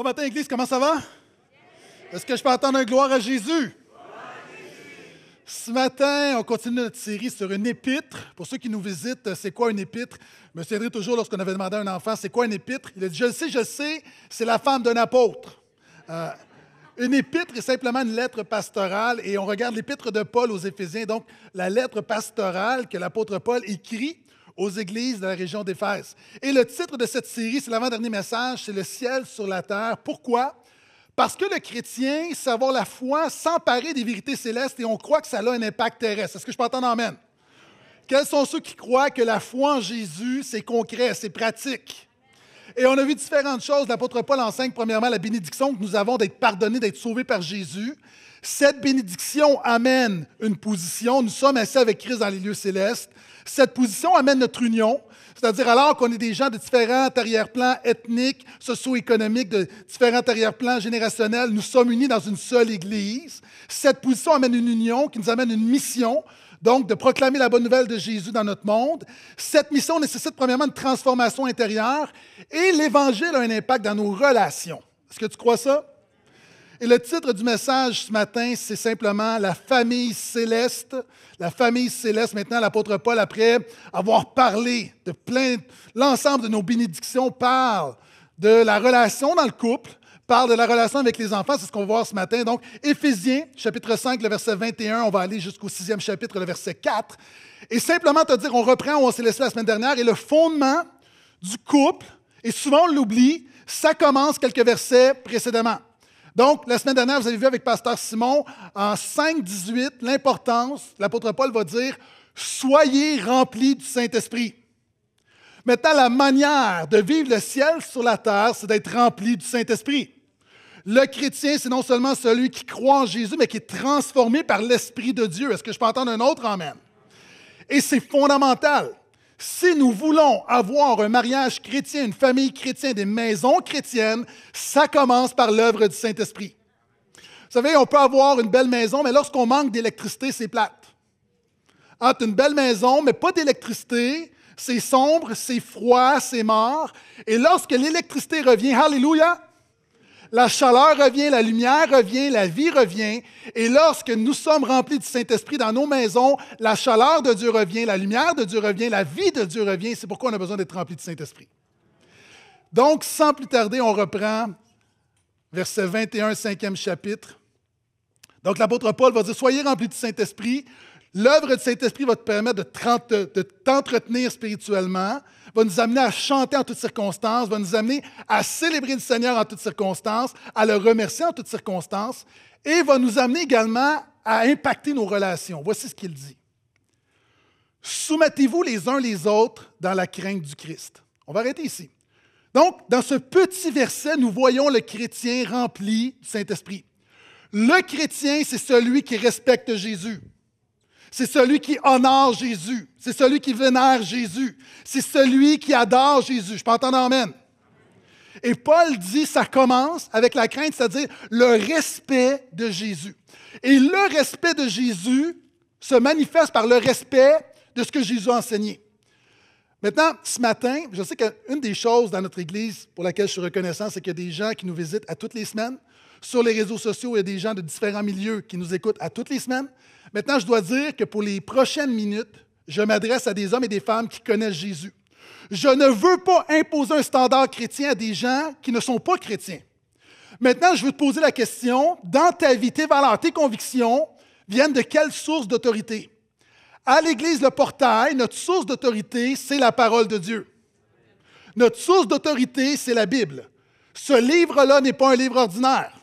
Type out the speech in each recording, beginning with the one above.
Bon matin, Église, comment ça va? Est-ce que je peux entendre un gloire à Jésus? Ce matin, on continue notre série sur une épître. Pour ceux qui nous visitent, c'est quoi une épître? Je me toujours lorsqu'on avait demandé à un enfant, c'est quoi une épître? Il a dit, je sais, je sais, c'est la femme d'un apôtre. Euh, une épître est simplement une lettre pastorale et on regarde l'épître de Paul aux Éphésiens, donc la lettre pastorale que l'apôtre Paul écrit aux églises de la région d'Éphèse. Et le titre de cette série, c'est l'avant-dernier message, c'est Le ciel sur la terre. Pourquoi? Parce que le chrétien, savoir la foi, s'emparer des vérités célestes et on croit que ça a un impact terrestre. Est-ce que je peux entendre Amen? Quels sont ceux qui croient que la foi en Jésus, c'est concret, c'est pratique? Et on a vu différentes choses. L'apôtre Paul enseigne premièrement la bénédiction que nous avons d'être pardonnés, d'être sauvés par Jésus. Cette bénédiction amène une position. Nous sommes assis avec Christ dans les lieux célestes. Cette position amène notre union, c'est-à-dire alors qu'on est des gens de différents arrière-plans ethniques, socio-économiques, de différents arrière-plans générationnels, nous sommes unis dans une seule Église. Cette position amène une union qui nous amène une mission, donc de proclamer la bonne nouvelle de Jésus dans notre monde. Cette mission nécessite premièrement une transformation intérieure et l'Évangile a un impact dans nos relations. Est-ce que tu crois ça? Et le titre du message ce matin, c'est simplement La famille céleste. La famille céleste, maintenant, l'apôtre Paul, après avoir parlé de plein, l'ensemble de nos bénédictions, parle de la relation dans le couple, parle de la relation avec les enfants, c'est ce qu'on va voir ce matin. Donc, Éphésiens, chapitre 5, le verset 21, on va aller jusqu'au sixième chapitre, le verset 4. Et simplement te dire, on reprend où on s'est laissé la semaine dernière, et le fondement du couple, et souvent on l'oublie, ça commence quelques versets précédemment. Donc, la semaine dernière, vous avez vu avec Pasteur Simon, en 5.18, l'importance, l'apôtre Paul va dire, soyez remplis du Saint-Esprit. Maintenant, la manière de vivre le ciel sur la terre, c'est d'être rempli du Saint-Esprit. Le chrétien, c'est non seulement celui qui croit en Jésus, mais qui est transformé par l'Esprit de Dieu. Est-ce que je peux entendre un autre Amen? Et c'est fondamental. Si nous voulons avoir un mariage chrétien, une famille chrétienne, des maisons chrétiennes, ça commence par l'œuvre du Saint-Esprit. Vous savez, on peut avoir une belle maison, mais lorsqu'on manque d'électricité, c'est plate. Ah, une belle maison, mais pas d'électricité, c'est sombre, c'est froid, c'est mort. Et lorsque l'électricité revient, hallelujah, la chaleur revient, la lumière revient, la vie revient. Et lorsque nous sommes remplis du Saint-Esprit dans nos maisons, la chaleur de Dieu revient, la lumière de Dieu revient, la vie de Dieu revient. C'est pourquoi on a besoin d'être rempli du Saint-Esprit. Donc, sans plus tarder, on reprend verset 21, cinquième chapitre. Donc, l'apôtre Paul va dire, Soyez remplis du Saint-Esprit, L'œuvre du Saint-Esprit va te permettre de t'entretenir spirituellement, va nous amener à chanter en toutes circonstances, va nous amener à célébrer le Seigneur en toutes circonstances, à le remercier en toutes circonstances, et va nous amener également à impacter nos relations. Voici ce qu'il dit. Soumettez-vous les uns les autres dans la crainte du Christ. On va arrêter ici. Donc, dans ce petit verset, nous voyons le chrétien rempli du Saint-Esprit. Le chrétien, c'est celui qui respecte Jésus. C'est celui qui honore Jésus. C'est celui qui vénère Jésus. C'est celui qui adore Jésus. Je peux entendre Amen. Et Paul dit, ça commence avec la crainte, c'est-à-dire le respect de Jésus. Et le respect de Jésus se manifeste par le respect de ce que Jésus a enseigné. Maintenant, ce matin, je sais qu'une des choses dans notre Église pour laquelle je suis reconnaissant, c'est qu'il y a des gens qui nous visitent à toutes les semaines. Sur les réseaux sociaux, il y a des gens de différents milieux qui nous écoutent à toutes les semaines. Maintenant, je dois dire que pour les prochaines minutes, je m'adresse à des hommes et des femmes qui connaissent Jésus. Je ne veux pas imposer un standard chrétien à des gens qui ne sont pas chrétiens. Maintenant, je veux te poser la question, dans ta vie, tes valeurs, tes convictions viennent de quelle source d'autorité? À l'Église, le portail, notre source d'autorité, c'est la parole de Dieu. Notre source d'autorité, c'est la Bible. Ce livre-là n'est pas un livre ordinaire.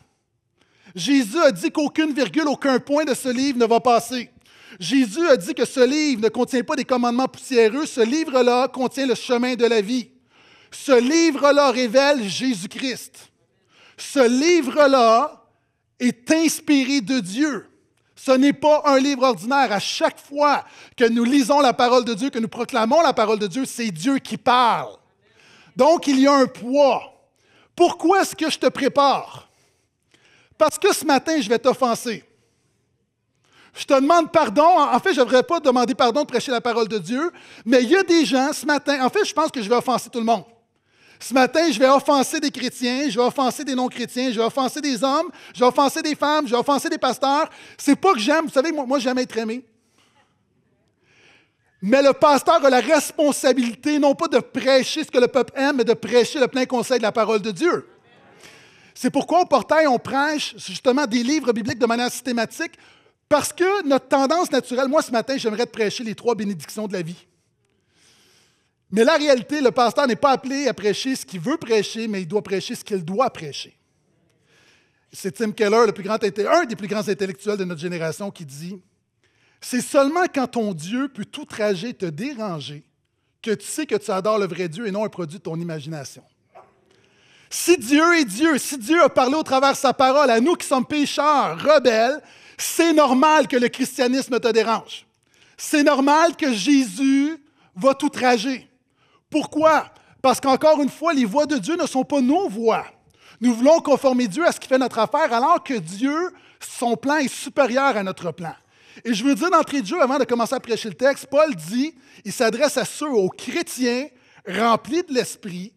Jésus a dit qu'aucune virgule, aucun point de ce livre ne va passer. Jésus a dit que ce livre ne contient pas des commandements poussiéreux, ce livre-là contient le chemin de la vie. Ce livre-là révèle Jésus-Christ. Ce livre-là est inspiré de Dieu. Ce n'est pas un livre ordinaire. À chaque fois que nous lisons la parole de Dieu, que nous proclamons la parole de Dieu, c'est Dieu qui parle. Donc, il y a un poids. Pourquoi est-ce que je te prépare? parce que ce matin, je vais t'offenser. Je te demande pardon. En fait, je ne devrais pas demander pardon de prêcher la parole de Dieu, mais il y a des gens ce matin, en fait, je pense que je vais offenser tout le monde. Ce matin, je vais offenser des chrétiens, je vais offenser des non-chrétiens, je vais offenser des hommes, je vais offenser des femmes, je vais offenser des pasteurs. C'est pas que j'aime, vous savez, moi, moi j'aime être aimé. Mais le pasteur a la responsabilité, non pas de prêcher ce que le peuple aime, mais de prêcher le plein conseil de la parole de Dieu. C'est pourquoi au portail, on prêche justement des livres bibliques de manière systématique, parce que notre tendance naturelle, moi ce matin, j'aimerais te prêcher les trois bénédictions de la vie. Mais la réalité, le pasteur n'est pas appelé à prêcher ce qu'il veut prêcher, mais il doit prêcher ce qu'il doit prêcher. C'est Tim Keller, le plus grand, un des plus grands intellectuels de notre génération, qui dit C'est seulement quand ton Dieu peut tout trajet te déranger que tu sais que tu adores le vrai Dieu et non un produit de ton imagination. Si Dieu est Dieu, si Dieu a parlé au travers de sa parole à nous qui sommes pécheurs, rebelles, c'est normal que le christianisme te dérange. C'est normal que Jésus va t'outrager. Pourquoi? Parce qu'encore une fois, les voix de Dieu ne sont pas nos voix. Nous voulons conformer Dieu à ce qui fait notre affaire, alors que Dieu, son plan est supérieur à notre plan. Et je veux dire d'entrée de jeu, avant de commencer à prêcher le texte, Paul dit, il s'adresse à ceux, aux chrétiens remplis de l'Esprit,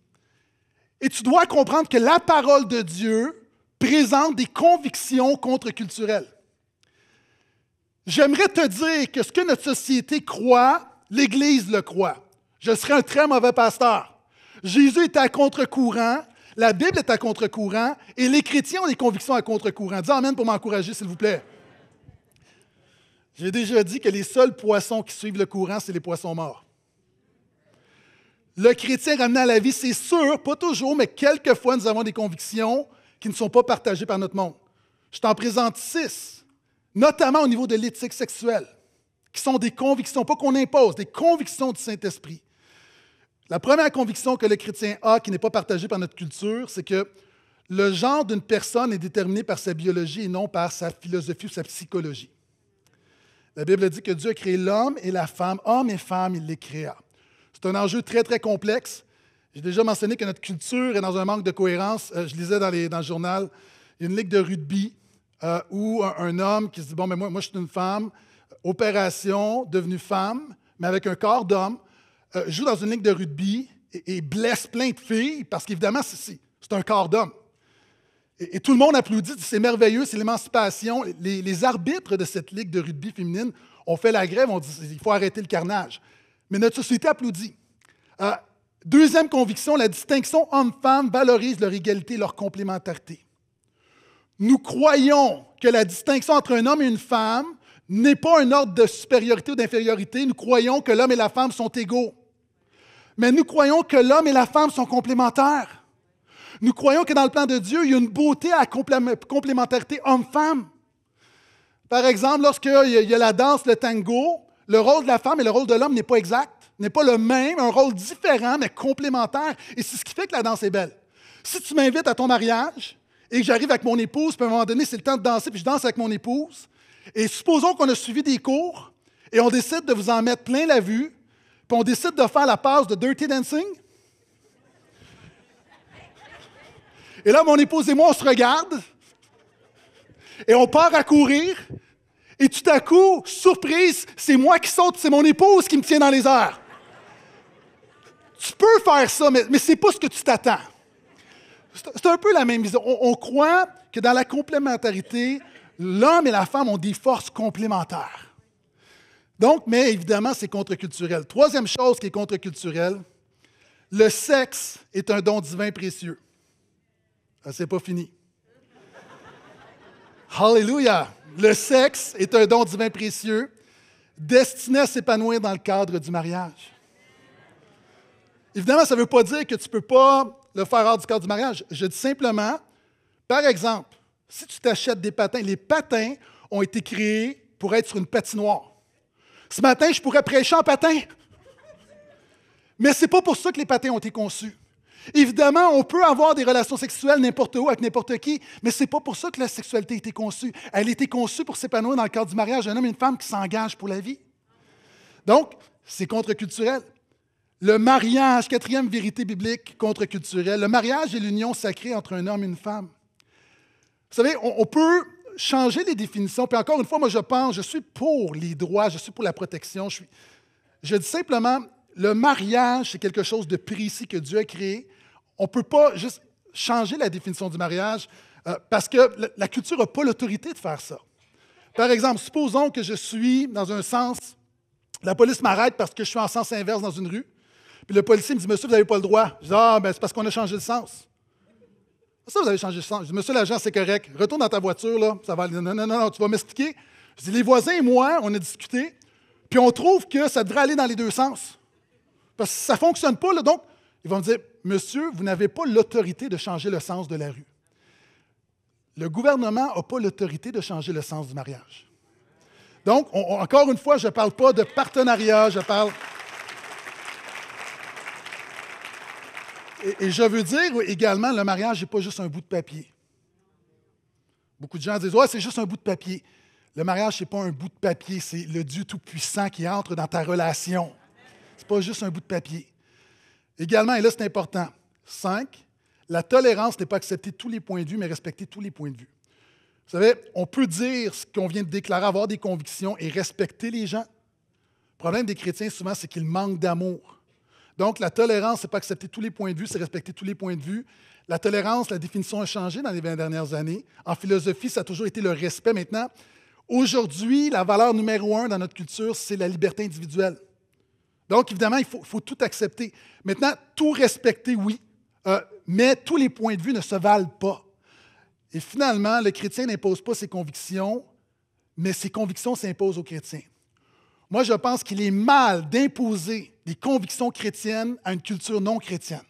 et tu dois comprendre que la parole de Dieu présente des convictions contre-culturelles. J'aimerais te dire que ce que notre société croit, l'Église le croit. Je serais un très mauvais pasteur. Jésus est à contre-courant, la Bible est à contre-courant et les chrétiens ont des convictions à contre-courant. Dis Amen pour m'encourager, s'il vous plaît. J'ai déjà dit que les seuls poissons qui suivent le courant, c'est les poissons morts. Le chrétien ramené à la vie, c'est sûr, pas toujours, mais quelquefois nous avons des convictions qui ne sont pas partagées par notre monde. Je t'en présente six, notamment au niveau de l'éthique sexuelle, qui sont des convictions, pas qu'on impose, des convictions du Saint-Esprit. La première conviction que le chrétien a, qui n'est pas partagée par notre culture, c'est que le genre d'une personne est déterminé par sa biologie et non par sa philosophie ou sa psychologie. La Bible dit que Dieu a créé l'homme et la femme, homme et femme, il les créa. C'est un enjeu très, très complexe. J'ai déjà mentionné que notre culture est dans un manque de cohérence. Euh, je lisais dans, dans, le journal, il y a une ligue de rugby euh, où un, homme qui se dit, bon, mais moi, je suis une femme, opération, devenue femme, mais avec un corps d'homme, euh, joue dans une ligue de rugby et, blesse plein de filles parce qu'évidemment, c'est un corps d'homme. Et, tout le monde applaudit, c'est merveilleux, c'est l'émancipation. Les, arbitres de cette ligue de rugby féminine ont fait la grève, ont dit, il faut arrêter le carnage mais notre société applaudit. Euh, deuxième conviction, la distinction homme-femme valorise leur égalité, leur complémentarité. Nous croyons que la distinction entre un homme et une femme n'est pas un ordre de supériorité ou d'infériorité. Nous croyons que l'homme et la femme sont égaux. Mais nous croyons que l'homme et la femme sont complémentaires. Nous croyons que dans le plan de Dieu, il y a une beauté à complémentarité homme-femme. Par exemple, lorsqu'il y a la danse, le tango, le rôle de la femme et le rôle de l'homme n'est pas exact, n'est pas le même, un rôle différent mais complémentaire. Et c'est ce qui fait que la danse est belle. Si tu m'invites à ton mariage et que j'arrive avec mon épouse, puis à un moment donné, c'est le temps de danser, puis je danse avec mon épouse, et supposons qu'on a suivi des cours et on décide de vous en mettre plein la vue, puis on décide de faire la passe de Dirty Dancing. Et là, mon épouse et moi, on se regarde et on part à courir et tout à coup, surprise, c'est moi qui saute, c'est mon épouse qui me tient dans les airs. Tu peux faire ça, mais, mais c'est pas ce que tu t'attends. C'est un peu la même vision. On, croit que dans la complémentarité, l'homme et la femme ont des forces complémentaires. Donc, mais évidemment, c'est contre-culturel. Troisième chose qui est contre-culturelle, le sexe est un don divin précieux. Ah, c'est pas fini. Hallelujah! Le sexe est un don divin précieux destiné à s'épanouir dans le cadre du mariage. Évidemment, ça ne veut pas dire que tu ne peux pas le faire hors du cadre du mariage. Je dis simplement, par exemple, si tu t'achètes des patins, les patins ont été créés pour être sur une patinoire. Ce matin, je pourrais prêcher en patin. Mais ce n'est pas pour ça que les patins ont été conçus. Évidemment, on peut avoir des relations sexuelles n'importe où avec n'importe qui, mais ce n'est pas pour ça que la sexualité a été conçue. Elle a été conçue pour s'épanouir dans le cadre du mariage d'un homme et une femme qui s'engagent pour la vie. Donc, c'est contre-culturel. Le mariage, quatrième vérité biblique contre-culturelle, le mariage est l'union sacrée entre un homme et une femme. Vous savez, on, peut changer les définitions. Puis encore une fois, moi je pense, je suis pour les droits, je suis pour la protection. Je, suis... je dis simplement, le mariage, c'est quelque chose de précis que Dieu a créé. On ne peut pas juste changer la définition du mariage euh, parce que la, culture n'a pas l'autorité de faire ça. Par exemple, supposons que je suis dans un sens, la police m'arrête parce que je suis en sens inverse dans une rue. Puis le policier me dit, monsieur, vous n'avez pas le droit. Je dis, ah, ben c'est parce qu'on a changé le sens. Ça, vous avez changé le sens. Je dis, monsieur l'agent, c'est correct. Retourne dans ta voiture, là. Ça va Non, non, non, non, tu vas m'expliquer. Je dis, les voisins et moi, on a discuté, puis on trouve que ça devrait aller dans les deux sens. Parce que ça ne fonctionne pas, donc ils vont me dire, monsieur, vous n'avez pas l'autorité de changer le sens de la rue. Le gouvernement n'a pas l'autorité de changer le sens du mariage. Donc, encore une fois, je ne parle pas de partenariat, je parle... Et, je veux dire également, le mariage n'est pas juste un bout de papier. Beaucoup de gens disent, ouais, c'est juste un bout de papier. Le mariage, ce n'est pas un bout de papier, c'est le Dieu Tout-Puissant qui entre dans ta relation. Ce n'est pas juste un bout de papier. Également, et là c'est important, 5, la tolérance n'est pas accepter tous les points de vue, mais respecter tous les points de vue. Vous savez, on peut dire ce qu'on vient de déclarer, avoir des convictions et respecter les gens. Le problème des chrétiens, souvent, c'est qu'ils manquent d'amour. Donc, la tolérance, n'est pas accepter tous les points de vue, c'est respecter tous les points de vue. La tolérance, la définition a changé dans les 20 dernières années. En philosophie, ça a toujours été le respect. Maintenant, aujourd'hui, la valeur numéro un dans notre culture, c'est la liberté individuelle. Donc, évidemment, il faut, tout accepter. Maintenant, tout respecter, oui, euh, mais tous les points de vue ne se valent pas. Et finalement, le chrétien n'impose pas ses convictions, mais ses convictions s'imposent aux chrétiens. Moi, je pense qu'il est mal d'imposer des convictions chrétiennes à une culture non chrétienne.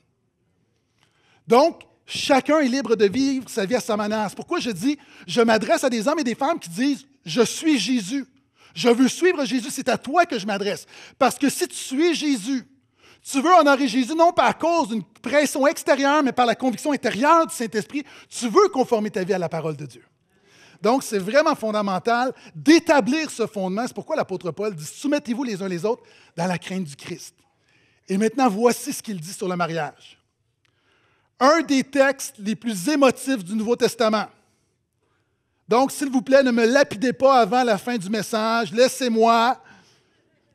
Donc, chacun est libre de vivre sa vie à sa manière. Pourquoi je dis, je m'adresse à des hommes et des femmes qui disent, je suis Jésus. Je veux suivre Jésus, c'est à toi que je m'adresse. Parce que si tu suis Jésus, tu veux honorer Jésus non à cause d'une pression extérieure, mais par la conviction intérieure du Saint-Esprit. Tu veux conformer ta vie à la parole de Dieu. Donc, c'est vraiment fondamental d'établir ce fondement. C'est pourquoi l'apôtre Paul dit Soumettez-vous les uns les autres dans la crainte du Christ. Et maintenant, voici ce qu'il dit sur le mariage. Un des textes les plus émotifs du Nouveau Testament. Donc, s'il vous plaît, ne me lapidez pas avant la fin du message. Laissez-moi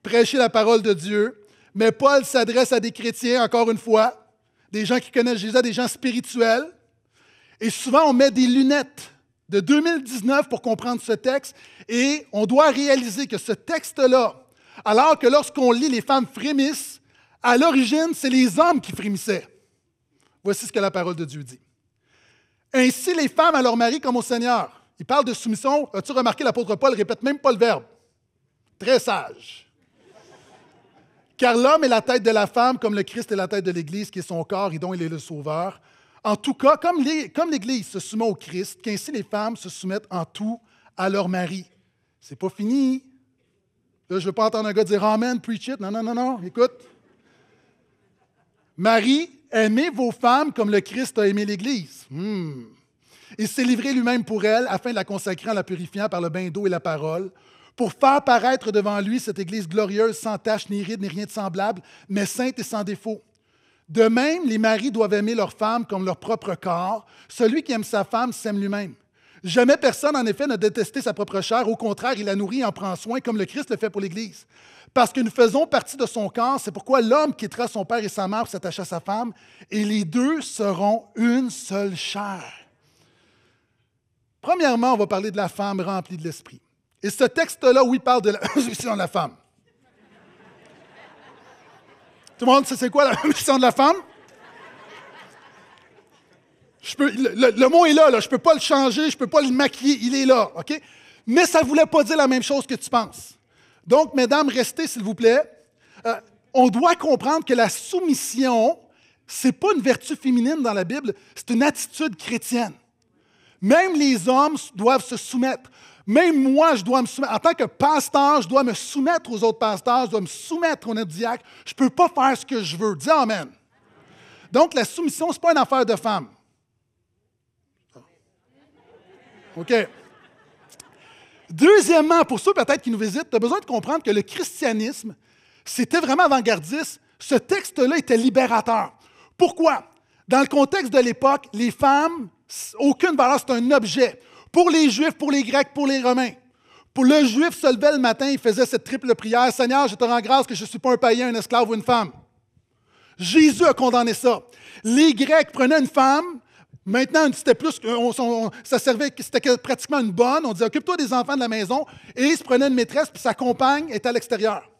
prêcher la parole de Dieu. Mais Paul s'adresse à des chrétiens, encore une fois, des gens qui connaissent Jésus, des gens spirituels. Et souvent, on met des lunettes de 2019 pour comprendre ce texte. Et on doit réaliser que ce texte-là, alors que lorsqu'on lit, les femmes frémissent, à l'origine, c'est les hommes qui frémissaient. Voici ce que la parole de Dieu dit. Ainsi les femmes à leur mari comme au Seigneur. Il parle de soumission. As-tu remarqué, l'apôtre Paul répète même pas le verbe. Très sage. Car l'homme est la tête de la femme, comme le Christ est la tête de l'Église, qui est son corps et dont il est le sauveur. En tout cas, comme l'Église se soumet au Christ, qu'ainsi les femmes se soumettent en tout à leur mari. C'est pas fini. Là, je ne veux pas entendre un gars dire Amen, preach it. Non, non, non, non. Écoute. Marie, aimez vos femmes comme le Christ a aimé l'Église. Hmm. Il s'est livré lui-même pour elle afin de la consacrer en la purifiant par le bain d'eau et la parole, pour faire paraître devant lui cette Église glorieuse, sans tache, ni ride, ni rien de semblable, mais sainte et sans défaut. De même, les maris doivent aimer leur femme comme leur propre corps. Celui qui aime sa femme s'aime lui-même. Jamais personne, en effet, ne détesté sa propre chair. Au contraire, il la nourrit et en prend soin, comme le Christ le fait pour l'Église. Parce que nous faisons partie de son corps, c'est pourquoi l'homme quittera son père et sa mère pour s'attacher à sa femme, et les deux seront une seule chair. Premièrement, on va parler de la femme remplie de l'esprit. Et ce texte-là, oui, parle de la de la femme. Tout le monde sait c'est quoi la mission de la femme? le, mot est là, je ne peux pas le changer, je ne peux pas le maquiller, il est là, OK? Mais ça ne voulait pas dire la même chose que tu penses. Donc, mesdames, restez, s'il vous plaît. Euh, on doit comprendre que la soumission, ce n'est pas une vertu féminine dans la Bible, c'est une attitude chrétienne. Même les hommes doivent se soumettre. Même moi, je dois me soumettre. En tant que pasteur, je dois me soumettre aux autres pasteurs, je dois me soumettre au notre Je ne peux pas faire ce que je veux. Dis Amen. Donc, la soumission, ce n'est pas une affaire de femme. Ah. OK. Deuxièmement, pour ceux peut-être qui nous visitent, tu as besoin de comprendre que le christianisme, c'était vraiment avant-gardiste. Ce texte-là était libérateur. Pourquoi? Dans le contexte de l'époque, les femmes aucune valeur, c'est un objet. Pour les Juifs, pour les Grecs, pour les Romains. Pour le Juif se levait le matin, il faisait cette triple prière. Seigneur, je te rends grâce que je ne suis pas un païen, un esclave ou une femme. Jésus a condamné ça. Les Grecs prenaient une femme, Maintenant, c'était plus ça servait, c'était pratiquement une bonne. On disait occupe-toi des enfants de la maison et il se prenait une maîtresse puis sa compagne était à l'extérieur.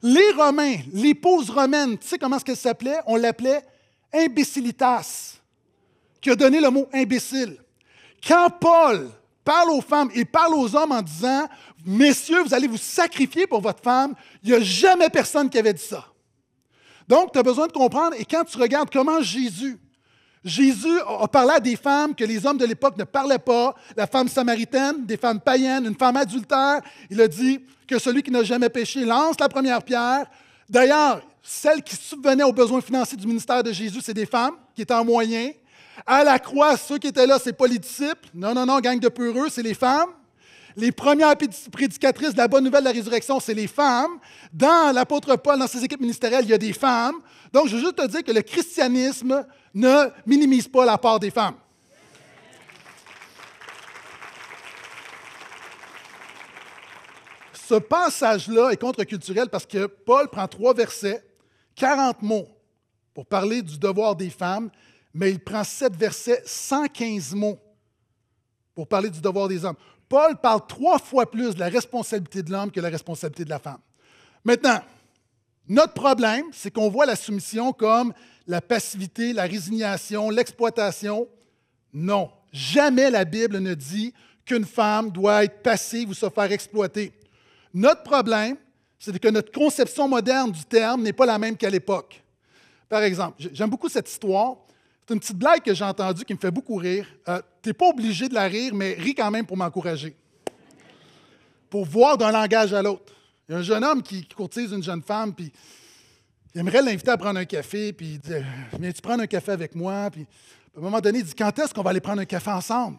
Les Romains, l'épouse romaine, tu sais comment elle ce s'appelait On l'appelait imbécilitas qui a donné le mot imbécile. Quand Paul parle aux femmes et parle aux hommes en disant, messieurs, vous allez vous sacrifier pour votre femme, il n'y a jamais personne qui avait dit ça. Donc, tu as besoin de comprendre, et quand tu regardes comment Jésus, Jésus a parlé à des femmes que les hommes de l'époque ne parlaient pas, la femme samaritaine, des femmes païennes, une femme adultère, il a dit que celui qui n'a jamais péché lance la première pierre. D'ailleurs, celles qui subvenaient aux besoins financiers du ministère de Jésus, c'est des femmes qui étaient en moyen, à la croix, ceux qui étaient là, c'est n'est pas les disciples. Non, non, non, gang de peureux, c'est les femmes. Les premières prédicatrices de la bonne nouvelle de la résurrection, c'est les femmes. Dans l'apôtre Paul, dans ses équipes ministérielles, il y a des femmes. Donc, je veux juste te dire que le christianisme ne minimise pas la part des femmes. Ce passage-là est contre-culturel parce que Paul prend trois versets, 40 mots pour parler du devoir des femmes mais il prend sept versets, 115 mots pour parler du devoir des hommes. Paul parle trois fois plus de la responsabilité de l'homme que de la responsabilité de la femme. Maintenant, notre problème, c'est qu'on voit la soumission comme la passivité, la résignation, l'exploitation. Non, jamais la Bible ne dit qu'une femme doit être passive ou se faire exploiter. Notre problème, c'est que notre conception moderne du terme n'est pas la même qu'à l'époque. Par exemple, j'aime beaucoup cette histoire c'est une petite blague que j'ai entendue qui me fait beaucoup rire. Euh, tu n'es pas obligé de la rire, mais ris quand même pour m'encourager. pour voir d'un langage à l'autre. Il y a un jeune homme qui, courtise une jeune femme, puis il aimerait l'inviter à prendre un café, puis il dit Viens-tu prendre un café avec moi Puis à un moment donné, il dit Quand est-ce qu'on va aller prendre un café ensemble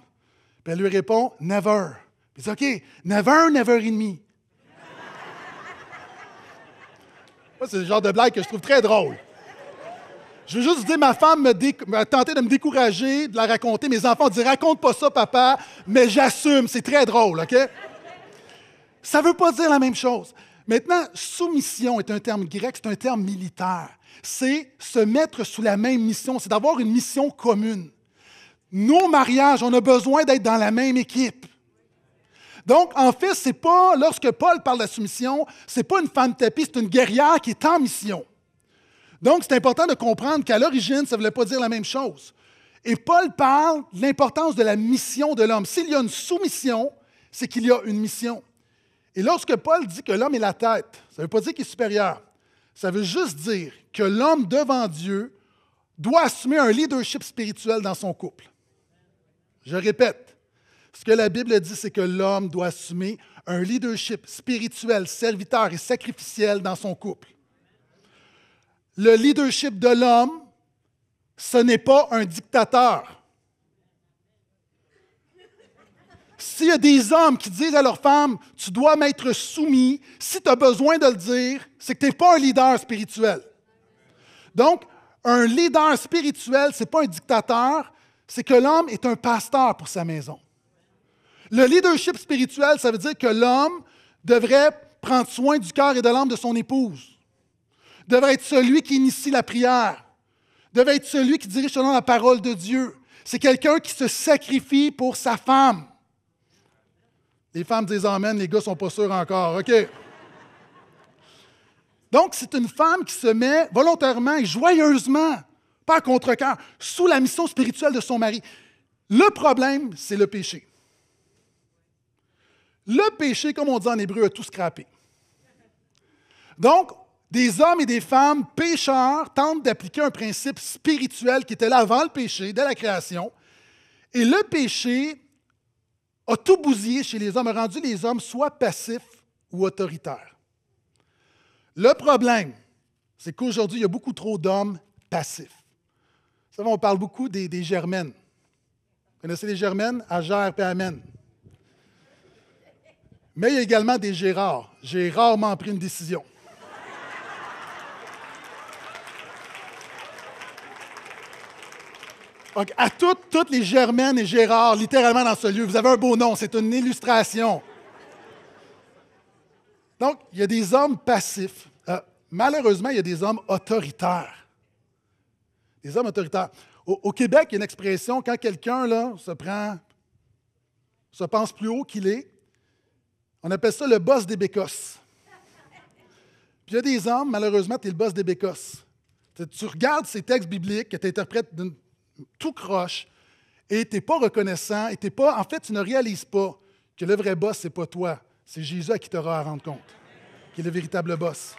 elle lui répond Never. Puis il dit OK, never, never in me. c'est le genre de blague que je trouve très drôle. Je veux juste dire, ma femme me a tenté de me décourager de la raconter. Mes enfants ont dit Raconte pas ça, papa, mais j'assume, c'est très drôle, OK? Ça ne veut pas dire la même chose. Maintenant, soumission est un terme grec, c'est un terme militaire. C'est se mettre sous la même mission, c'est d'avoir une mission commune. Nos mariages, on a besoin d'être dans la même équipe. Donc, en fait, c'est pas, lorsque Paul parle de la soumission, c'est pas une femme tapis, c'est une guerrière qui est en mission. Donc, c'est important de comprendre qu'à l'origine, ça ne voulait pas dire la même chose. Et Paul parle de l'importance de la mission de l'homme. S'il y a une soumission, c'est qu'il y a une mission. Et lorsque Paul dit que l'homme est la tête, ça ne veut pas dire qu'il est supérieur. Ça veut juste dire que l'homme devant Dieu doit assumer un leadership spirituel dans son couple. Je répète, ce que la Bible dit, c'est que l'homme doit assumer un leadership spirituel, serviteur et sacrificiel dans son couple le leadership de l'homme, ce n'est pas un dictateur. S'il y a des hommes qui disent à leur femme, tu dois m'être soumis, si tu as besoin de le dire, c'est que tu n'es pas un leader spirituel. Donc, un leader spirituel, ce n'est pas un dictateur, c'est que l'homme est un pasteur pour sa maison. Le leadership spirituel, ça veut dire que l'homme devrait prendre soin du cœur et de l'âme de son épouse devait être celui qui initie la prière, devait être celui qui dirige selon la parole de Dieu. C'est quelqu'un qui se sacrifie pour sa femme. Les femmes disent Amen, les gars sont pas sûrs encore. OK. Donc, c'est une femme qui se met volontairement et joyeusement, pas contre-cœur, sous la mission spirituelle de son mari. Le problème, c'est le péché. Le péché, comme on dit en hébreu, a tout scrappé. Donc, des hommes et des femmes pécheurs tentent d'appliquer un principe spirituel qui était là avant le péché, dès la création. Et le péché a tout bousillé chez les hommes, a rendu les hommes soit passifs ou autoritaires. Le problème, c'est qu'aujourd'hui, il y a beaucoup trop d'hommes passifs. Vous savez, on parle beaucoup des, germaines. Vous connaissez les germaines? Agère et Mais il y a également des Gérards. J'ai rarement pris une décision. À toutes, toutes les Germaines et Gérard, littéralement dans ce lieu, vous avez un beau nom, c'est une illustration. Donc, il y a des hommes passifs. Euh, malheureusement, il y a des hommes autoritaires. Des hommes autoritaires. Au, Québec, il y a une expression quand quelqu'un là, se prend, se pense plus haut qu'il est, on appelle ça le boss des bécosses. Puis il y a des hommes, malheureusement, tu es le boss des bécos. Tu regardes ces textes bibliques que tu interprètes d'une tout croche, et tu n'es pas reconnaissant, pas, en fait, tu ne réalises pas que le vrai boss, c'est pas toi, c'est Jésus qui t'aura à rendre compte, qui est le véritable boss.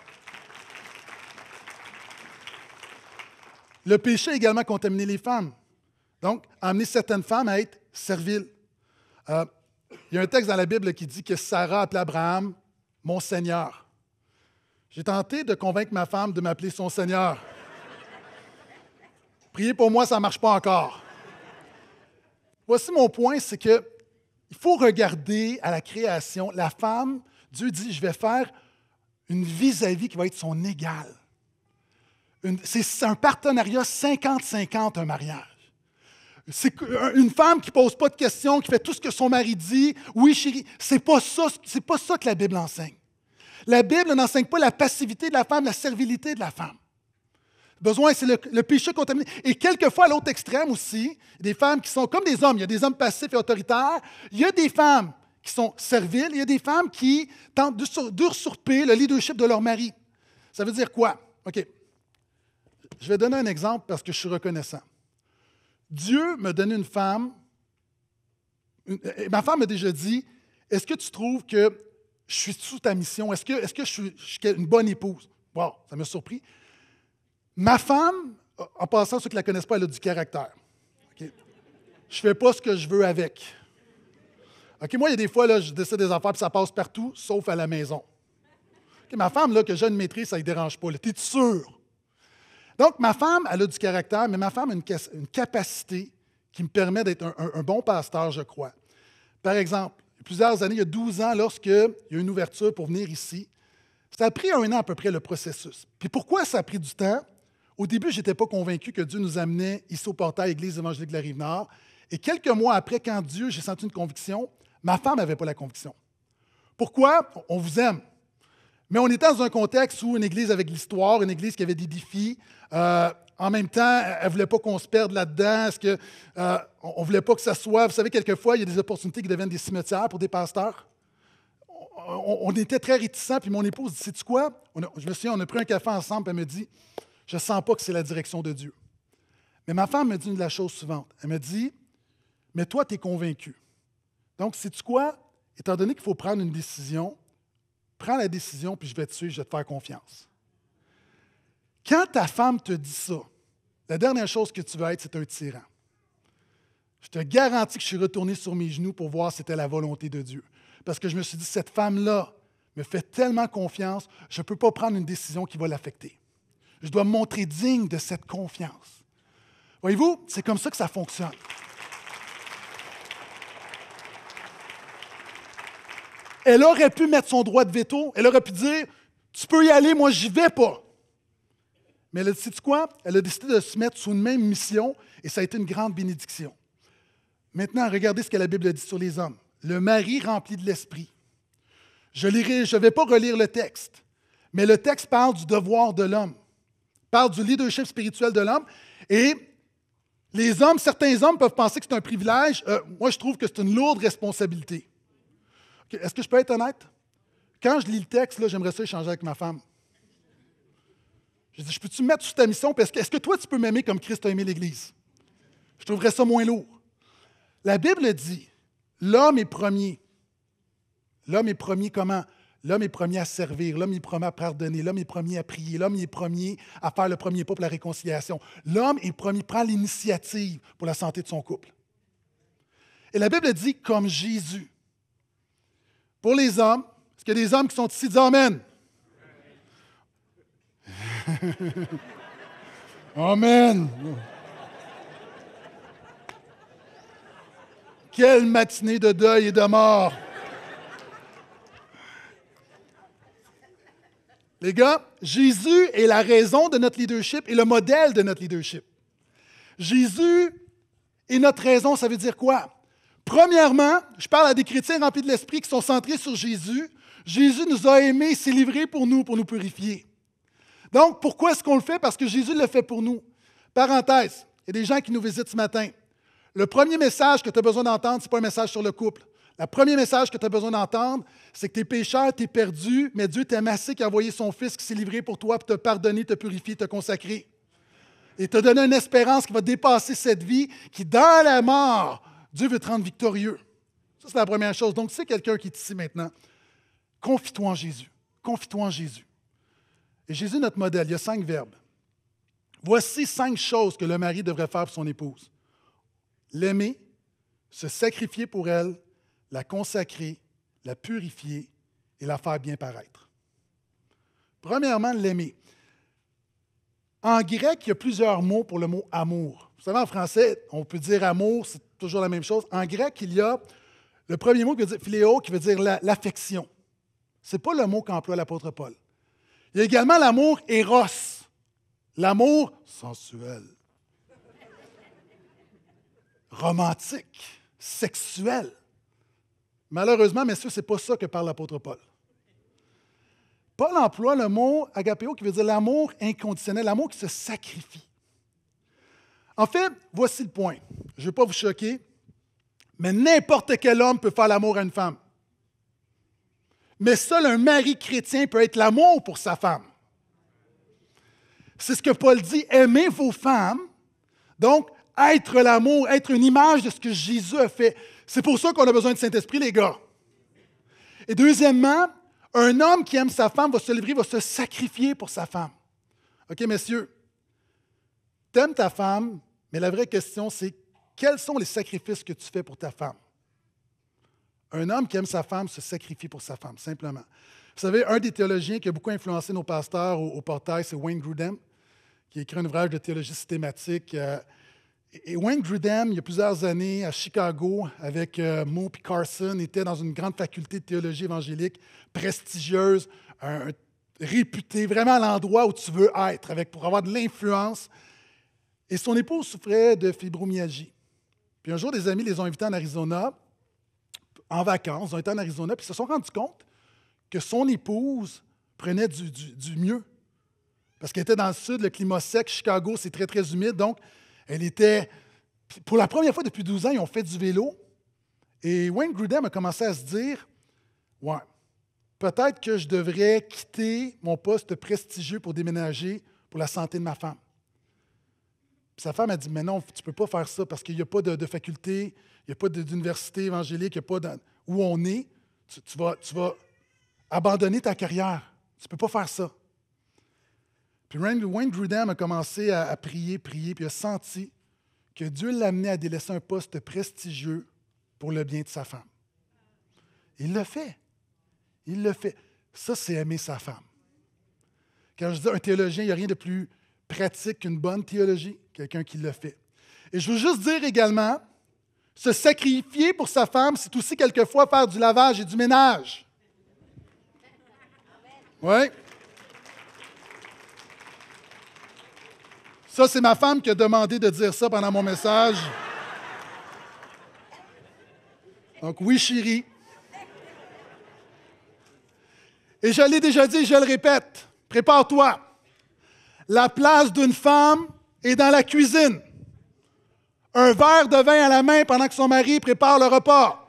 Le péché a également contaminé les femmes. Donc, a amené certaines femmes à être serviles. Euh, il y a un texte dans la Bible qui dit que Sarah appelait Abraham mon Seigneur. J'ai tenté de convaincre ma femme de m'appeler son Seigneur. Priez pour moi, ça ne marche pas encore. Voici mon point, c'est que il faut regarder à la création. La femme, Dieu dit, je vais faire une vis-à-vis qui va être son égale. C'est un partenariat 50-50, un mariage. C'est une femme qui ne pose pas de questions, qui fait tout ce que son mari dit. Oui, chérie, c'est pas c'est pas ça que la Bible enseigne. La Bible n'enseigne pas la passivité de la femme, la servilité de la femme besoin, c'est le, péché contaminé. Et quelquefois, à l'autre extrême aussi, des femmes qui sont comme des hommes. Il y a des hommes passifs et autoritaires. Il y a des femmes qui sont serviles. Il y a des femmes qui tentent d'usurper le leadership de leur mari. Ça veut dire quoi? OK. Je vais donner un exemple parce que je suis reconnaissant. Dieu me donné une femme. Euh, ma femme m'a déjà dit Est-ce que tu trouves que je suis sous ta mission? Est-ce que, je, suis, je suis une bonne épouse? Wow, ça m'a surpris. Ma femme, en passant, ceux qui ne la connaissent pas, elle a du caractère. Je fais pas ce que je veux avec. moi, il y a des fois, là, je décide des affaires, puis ça passe partout, sauf à la maison. ma femme, là, que je ne maîtrise, ça ne dérange pas. T'es sûr? Donc, ma femme, elle a du caractère, mais ma femme a une, capacité qui me permet d'être un, bon pasteur, je crois. Par exemple, il y a plusieurs années, il y a 12 ans, lorsqu'il y a eu une ouverture pour venir ici, ça a pris un an à peu près le processus. Puis pourquoi ça a pris du temps? Au début, je n'étais pas convaincu que Dieu nous amenait ici au portail Église évangélique de la Rive-Nord. Et quelques mois après, quand Dieu, j'ai senti une conviction, ma femme n'avait pas la conviction. Pourquoi? On vous aime. Mais on était dans un contexte où une église avec l'histoire, une église qui avait des défis. Euh, en même temps, elle ne voulait pas qu'on se perde là-dedans. que, euh, on ne voulait pas que ça soit. Vous savez, quelquefois, il y a des opportunités qui deviennent des cimetières pour des pasteurs. On, était très réticents. Puis mon épouse dit Sais-tu quoi Je me souviens, on a pris un café ensemble. Elle me dit je ne sens pas que c'est la direction de Dieu. Mais ma femme me dit la chose suivante. Elle me dit, mais toi, tu es convaincu. Donc, sais-tu quoi? Étant donné qu'il faut prendre une décision, prends la décision, puis je vais te suivre, je vais te faire confiance. Quand ta femme te dit ça, la dernière chose que tu vas être, c'est un tyran. Je te garantis que je suis retourné sur mes genoux pour voir si c'était la volonté de Dieu. Parce que je me suis dit, cette femme-là me fait tellement confiance, je ne peux pas prendre une décision qui va l'affecter. Je dois me montrer digne de cette confiance. Voyez-vous, c'est comme ça que ça fonctionne. Elle aurait pu mettre son droit de veto. Elle aurait pu dire Tu peux y aller, moi, j'y vais pas. Mais elle a quoi Elle a décidé de se mettre sous une même mission et ça a été une grande bénédiction. Maintenant, regardez ce que la Bible dit sur les hommes. Le mari rempli de l'esprit. Je ne je vais pas relire le texte, mais le texte parle du devoir de l'homme parle du leadership spirituel de l'homme. Et les hommes, certains hommes peuvent penser que c'est un privilège. Euh, moi, je trouve que c'est une lourde responsabilité. Est-ce que je peux être honnête? Quand je lis le texte, j'aimerais ça échanger avec ma femme. Je dis, je peux-tu me mettre sous ta mission? Parce que, est-ce que toi, tu peux m'aimer comme Christ a aimé l'Église? Je trouverais ça moins lourd. La Bible dit, l'homme est premier. L'homme est premier comment? L'homme est premier à servir, l'homme est premier à pardonner, l'homme est premier à prier, l'homme est premier à faire le premier pas pour la réconciliation. L'homme est premier, prend l'initiative pour la santé de son couple. Et la Bible dit comme Jésus. Pour les hommes, est-ce qu'il y a des hommes qui sont ici disent Amen? Amen! Quelle matinée de deuil et de mort! Les gars, Jésus est la raison de notre leadership et le modèle de notre leadership. Jésus est notre raison, ça veut dire quoi? Premièrement, je parle à des chrétiens remplis de l'esprit qui sont centrés sur Jésus. Jésus nous a aimés, s'est livré pour nous, pour nous purifier. Donc, pourquoi est-ce qu'on le fait? Parce que Jésus le fait pour nous. Parenthèse, il y a des gens qui nous visitent ce matin. Le premier message que tu as besoin d'entendre, ce n'est pas un message sur le couple. Le premier message que tu as besoin d'entendre, c'est que tu es pécheur, tu es perdu, mais Dieu t'a massé, qu'il a envoyé son Fils qui s'est livré pour toi pour te pardonner, te purifier, te consacrer. Et te donner une espérance qui va dépasser cette vie, qui dans la mort, Dieu veut te rendre victorieux. Ça, c'est la première chose. Donc, c'est quelqu'un qui est ici maintenant, confie-toi en Jésus. Confie-toi en Jésus. Et Jésus, notre modèle, il y a cinq verbes. Voici cinq choses que le mari devrait faire pour son épouse. L'aimer, se sacrifier pour elle, la consacrer, la purifier et la faire bien paraître. Premièrement, l'aimer. En grec, il y a plusieurs mots pour le mot amour. Vous savez, en français, on peut dire amour, c'est toujours la même chose. En grec, il y a le premier mot qui veut dire philéo, qui veut dire l'affection. Ce n'est pas le mot qu'emploie l'apôtre Paul. Il y a également l'amour éros, l'amour sensuel, romantique, sexuel. Malheureusement, messieurs, ce n'est pas ça que parle l'apôtre Paul. Paul emploie le mot agapéo qui veut dire l'amour inconditionnel, l'amour qui se sacrifie. En fait, voici le point. Je ne pas vous choquer, mais n'importe quel homme peut faire l'amour à une femme. Mais seul un mari chrétien peut être l'amour pour sa femme. C'est ce que Paul dit, aimez vos femmes. Donc, être l'amour, être une image de ce que Jésus a fait. C'est pour ça qu'on a besoin du Saint-Esprit, les gars. Et deuxièmement, un homme qui aime sa femme va se livrer, va se sacrifier pour sa femme. OK, messieurs, t'aimes ta femme, mais la vraie question, c'est quels sont les sacrifices que tu fais pour ta femme? Un homme qui aime sa femme se sacrifie pour sa femme, simplement. Vous savez, un des théologiens qui a beaucoup influencé nos pasteurs au, portail, c'est Wayne Grudem, qui écrit un ouvrage de théologie systématique. Euh, et Wayne Grudem, il y a plusieurs années, à Chicago, avec euh, Moe et Carson, était dans une grande faculté de théologie évangélique prestigieuse, réputée réputé, vraiment l'endroit où tu veux être, avec, pour avoir de l'influence. Et son épouse souffrait de fibromyalgie. Puis un jour, des amis les ont invités en Arizona, en vacances, ils ont été en Arizona, puis ils se sont rendus compte que son épouse prenait du, du mieux. Parce qu'elle était dans le sud, le climat sec, Chicago, c'est très, très humide. Donc, elle était. Pour la première fois depuis 12 ans, ils ont fait du vélo. Et Wayne Grudem a commencé à se dire Ouais, peut-être que je devrais quitter mon poste prestigieux pour déménager pour la santé de ma femme. sa femme a dit Mais non, tu ne peux pas faire ça parce qu'il n'y a pas de, faculté, il n'y a pas d'université évangélique, il n'y a pas où on est. Tu, vas, tu vas abandonner ta carrière. Tu ne peux pas faire ça. Puis Wayne Grudem a commencé à, prier, prier, puis a senti que Dieu l'amenait à délaisser un poste prestigieux pour le bien de sa femme. Il le fait. Il le fait. Ça, c'est aimer sa femme. Quand je dis un théologien, il n'y a rien de plus pratique qu'une bonne théologie, quelqu'un qui le fait. Et je veux juste dire également, se sacrifier pour sa femme, c'est aussi quelquefois faire du lavage et du ménage. Oui? Ça, c'est ma femme qui a demandé de dire ça pendant mon message. Donc, oui, chérie. Et je l'ai déjà dit, je le répète, prépare-toi. La place d'une femme est dans la cuisine. Un verre de vin à la main pendant que son mari prépare le repas.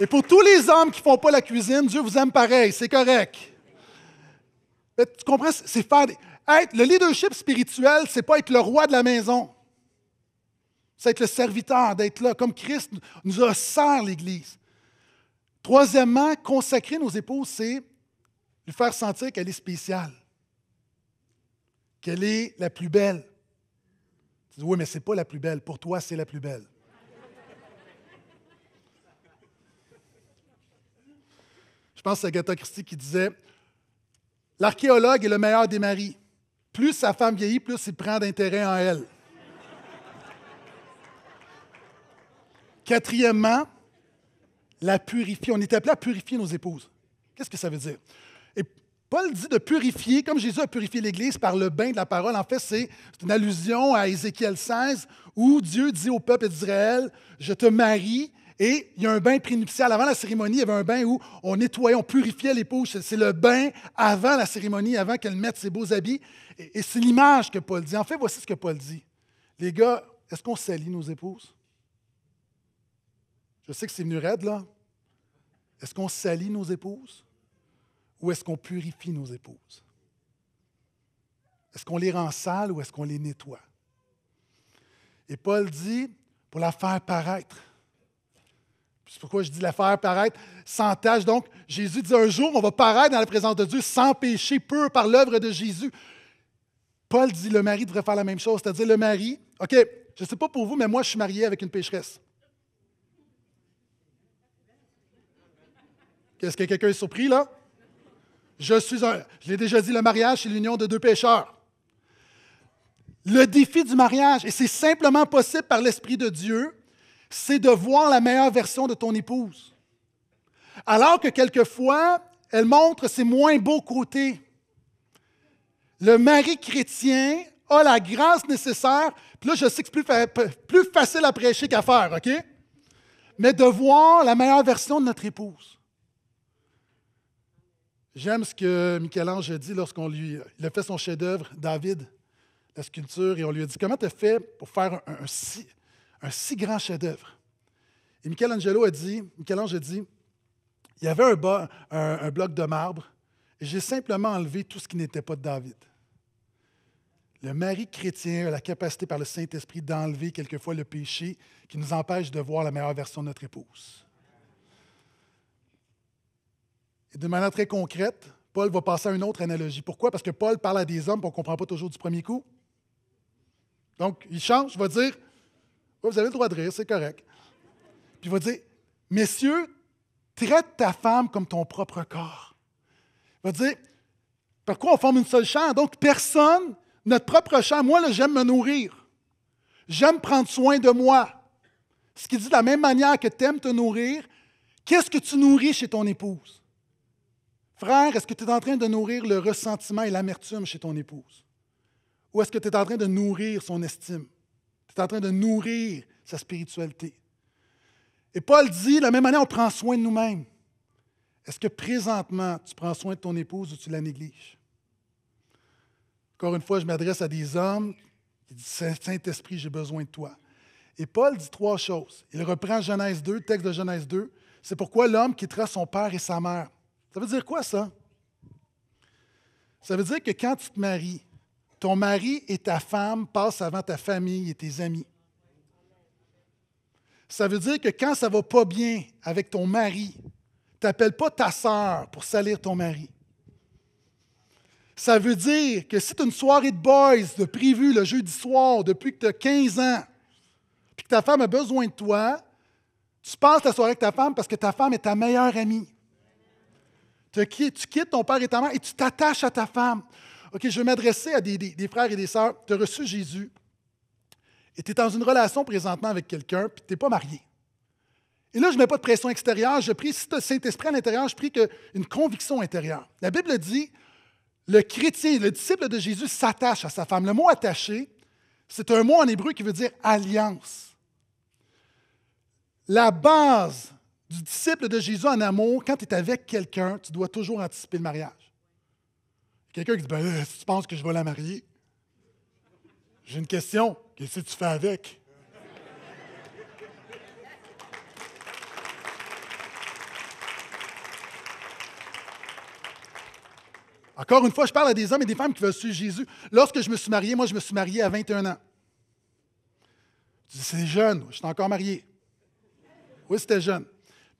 Et pour tous les hommes qui ne font pas la cuisine, Dieu vous aime pareil, c'est correct. Ben, tu comprends? C'est faire. Être, le leadership spirituel, c'est pas être le roi de la maison. C'est être le serviteur, d'être là, comme Christ nous a sert l'Église. Troisièmement, consacrer nos épouses, c'est lui faire sentir qu'elle est spéciale, qu'elle est la plus belle. Tu dis, oui, mais ce n'est pas la plus belle. Pour toi, c'est la plus belle. Je pense à Agatha Christie qui disait L'archéologue est le meilleur des maris. Plus sa femme vieillit, plus il prend d'intérêt en elle. Quatrièmement, la purifier. On est appelé à purifier nos épouses. Qu'est-ce que ça veut dire? Et Paul dit de purifier, comme Jésus a purifié l'Église par le bain de la parole. En fait, c'est une allusion à Ézéchiel 16 où Dieu dit au peuple d'Israël Je te marie et il y a un bain prénuptial. Avant la cérémonie, il y avait un bain où on nettoyait, on purifiait l'épouse. C'est le bain avant la cérémonie, avant qu'elle mette ses beaux habits. Et, c'est l'image que Paul dit. En fait, voici ce que Paul dit. Les gars, est-ce qu'on salit nos épouses? Je sais que c'est venu raide, là. Est-ce qu'on salit nos épouses? Ou est-ce qu'on purifie nos épouses? Est-ce qu'on les rend sales ou est-ce qu'on les nettoie? Et Paul dit, pour la faire paraître c'est pourquoi je dis la faire paraître sans tâche. Donc, Jésus dit un jour, on va paraître dans la présence de Dieu sans péché, pur par l'œuvre de Jésus. Paul dit le mari devrait faire la même chose, c'est-à-dire le mari, OK, je ne sais pas pour vous, mais moi, je suis marié avec une pécheresse. quest ce que quelqu'un est surpris, là? Je suis un. Je l'ai déjà dit, le mariage, c'est l'union de deux pécheurs. Le défi du mariage, et c'est simplement possible par l'Esprit de Dieu, c'est de voir la meilleure version de ton épouse. Alors que quelquefois, elle montre ses moins beaux côtés. Le mari chrétien a la grâce nécessaire, puis là je sais que c'est plus, facile à prêcher qu'à faire, OK? Mais de voir la meilleure version de notre épouse. J'aime ce que Michel-Ange a dit lorsqu'on lui a fait son chef-d'œuvre, David, la sculpture, et on lui a dit Comment tu as fait pour faire un si, un si grand chef-d'œuvre. Et Michelangelo a dit, Michelangelo a dit, il y avait un, bas, un, bloc de marbre, et j'ai simplement enlevé tout ce qui n'était pas de David. Le mari chrétien a la capacité par le Saint-Esprit d'enlever quelquefois le péché qui nous empêche de voir la meilleure version de notre épouse. Et de manière très concrète, Paul va passer à une autre analogie. Pourquoi? Parce que Paul parle à des hommes qu'on ne comprend pas toujours du premier coup. Donc, il change, il va dire, vous avez le droit de rire, c'est correct. Puis il va dire Messieurs, traite ta femme comme ton propre corps. Il va dire Par quoi on forme une seule chair Donc, personne, notre propre chair, moi, j'aime me nourrir. J'aime prendre soin de moi. Ce qui dit de la même manière que tu aimes te nourrir, qu'est-ce que tu nourris chez ton épouse Frère, est-ce que tu es en train de nourrir le ressentiment et l'amertume chez ton épouse Ou est-ce que tu es en train de nourrir son estime c'est en train de nourrir sa spiritualité. Et Paul dit, de la même année, on prend soin de nous-mêmes. Est-ce que présentement, tu prends soin de ton épouse ou tu la négliges? Encore une fois, je m'adresse à des hommes qui disent Saint-Esprit, j'ai besoin de toi. Et Paul dit trois choses. Il reprend Genèse 2, texte de Genèse 2. C'est pourquoi l'homme quittera son père et sa mère. Ça veut dire quoi, ça? Ça veut dire que quand tu te maries, ton mari et ta femme passent avant ta famille et tes amis. Ça veut dire que quand ça ne va pas bien avec ton mari, t'appelles pas ta sœur pour salir ton mari. Ça veut dire que si tu as une soirée de boys de prévu le jeudi soir depuis que tu as 15 ans, puis que ta femme a besoin de toi, tu passes ta soirée avec ta femme parce que ta femme est ta meilleure amie. tu quittes ton père et ta mère et tu t'attaches à ta femme. OK, je vais m'adresser à des, frères et des sœurs. Tu as reçu Jésus et tu es dans une relation présentement avec quelqu'un, puis tu n'es pas marié. Et là, je ne mets pas de pression extérieure. Je prie, si tu as Saint-Esprit à l'intérieur, je prie que, une conviction intérieure. La Bible dit le chrétien, le disciple de Jésus s'attache à sa femme. Le mot attaché, c'est un mot en hébreu qui veut dire alliance. La base du disciple de Jésus en amour, quand tu es avec quelqu'un, tu dois toujours anticiper le mariage. Quelqu'un qui dit ben, euh, Si tu penses que je vais la marier, j'ai une question. Qu'est-ce que tu fais avec? Encore une fois, je parle à des hommes et des femmes qui veulent suivre Jésus. Lorsque je me suis marié, moi, je me suis marié à 21 ans. Tu dis, c'est jeune, je suis encore marié. Oui, c'était jeune.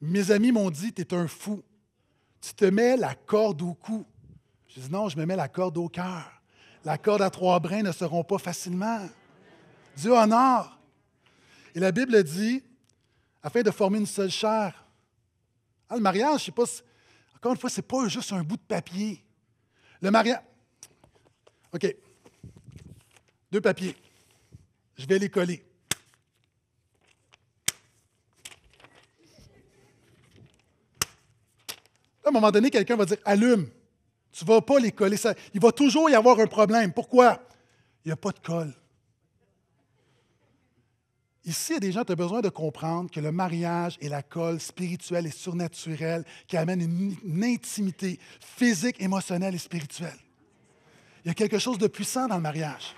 Mes amis m'ont dit, tu es un fou. Tu te mets la corde au cou. Je dis non, je me mets la corde au cœur. La corde à trois brins ne seront pas facilement. Dieu honore. Et la Bible dit, afin de former une seule chair. Ah, le mariage, je sais pas, encore une fois, ce n'est pas juste un bout de papier. Le mariage, OK, deux papiers. Je vais les coller. à un moment donné, quelqu'un va dire allume. Tu ne vas pas les coller. Ça, il va toujours y avoir un problème. Pourquoi? Il n'y a pas de colle. Ici, il y a des gens, tu ont besoin de comprendre que le mariage est la colle spirituelle et surnaturelle qui amène une, une intimité physique, émotionnelle et spirituelle. Il y a quelque chose de puissant dans le mariage.